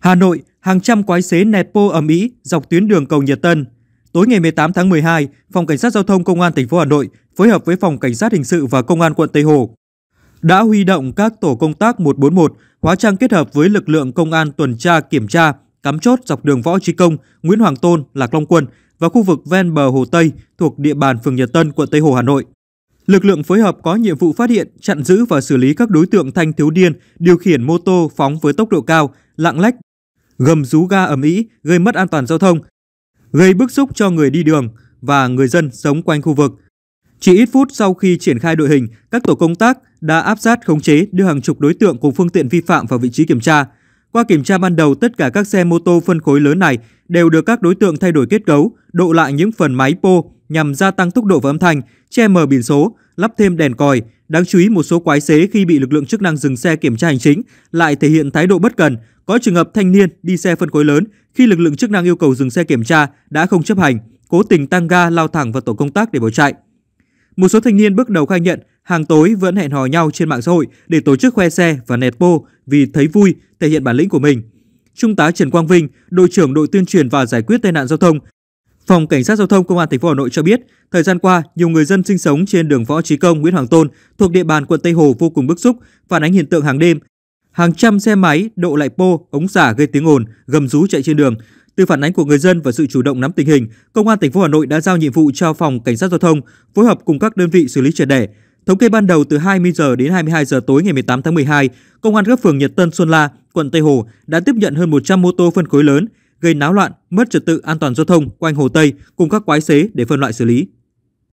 Hà Nội, hàng trăm quái xế nẹt pô ầm ĩ dọc tuyến đường cầu Nhật Tân. Tối ngày 18 tháng 12, Phòng Cảnh sát Giao thông Công an thành phố Hà Nội phối hợp với Phòng Cảnh sát Hình sự và Công an quận Tây Hồ đã huy động các tổ công tác 141 hóa trang kết hợp với lực lượng công an tuần tra kiểm tra, cắm chốt dọc đường Võ Trí Công, Nguyễn Hoàng Tôn, Lạc Long Quân và khu vực ven bờ Hồ Tây thuộc địa bàn phường Nhật Tân, quận Tây Hồ, Hà Nội. Lực lượng phối hợp có nhiệm vụ phát hiện, chặn giữ và xử lý các đối tượng thanh thiếu niên điều khiển mô tô phóng với tốc độ cao, lạng lách gầm rú ga ầm ĩ gây mất an toàn giao thông, gây bức xúc cho người đi đường và người dân sống quanh khu vực. Chỉ ít phút sau khi triển khai đội hình, các tổ công tác đã áp sát khống chế đưa hàng chục đối tượng cùng phương tiện vi phạm vào vị trí kiểm tra. Qua kiểm tra ban đầu, tất cả các xe mô tô phân khối lớn này đều được các đối tượng thay đổi kết cấu, độ lại những phần máy pô nhằm gia tăng tốc độ và âm thanh, che mờ biển số, lắp thêm đèn còi. Đáng chú ý một số quái xế khi bị lực lượng chức năng dừng xe kiểm tra hành chính lại thể hiện thái độ bất cần. Có trường hợp thanh niên đi xe phân khối lớn khi lực lượng chức năng yêu cầu dừng xe kiểm tra đã không chấp hành, cố tình tăng ga lao thẳng vào tổ công tác để bỏ chạy. Một số thanh niên bước đầu khai nhận hàng tối vẫn hẹn hò nhau trên mạng xã hội để tổ chức khoe xe và nẹt bô vì thấy vui, thể hiện bản lĩnh của mình. Trung tá Trần Quang Vinh, đội trưởng đội tuyên truyền và giải quyết tai nạn giao thông, Phòng Cảnh sát Giao thông Công an thành phố Hà Nội cho biết, thời gian qua, nhiều người dân sinh sống trên đường Võ Trí Công, Nguyễn Hoàng Tôn thuộc địa bàn quận Tây Hồ vô cùng bức xúc, phản ánh hiện tượng hàng đêm. Hàng trăm xe máy độ lại pô, ống xả gây tiếng ồn, gầm rú chạy trên đường. Từ phản ánh của người dân và sự chủ động nắm tình hình, Công an thành phố Hà Nội đã giao nhiệm vụ cho phòng Cảnh sát Giao thông phối hợp cùng các đơn vị xử lý triệt để. Thống kê ban đầu từ 20 giờ đến 22 giờ tối ngày 18 tháng 12, Công an các phường Nhật Tân, Xuân La, quận Tây Hồ đã tiếp nhận hơn 100 mô tô phân khối lớn, gây náo loạn, mất trật tự an toàn giao thông quanh Hồ Tây cùng các quái xế để phân loại xử lý.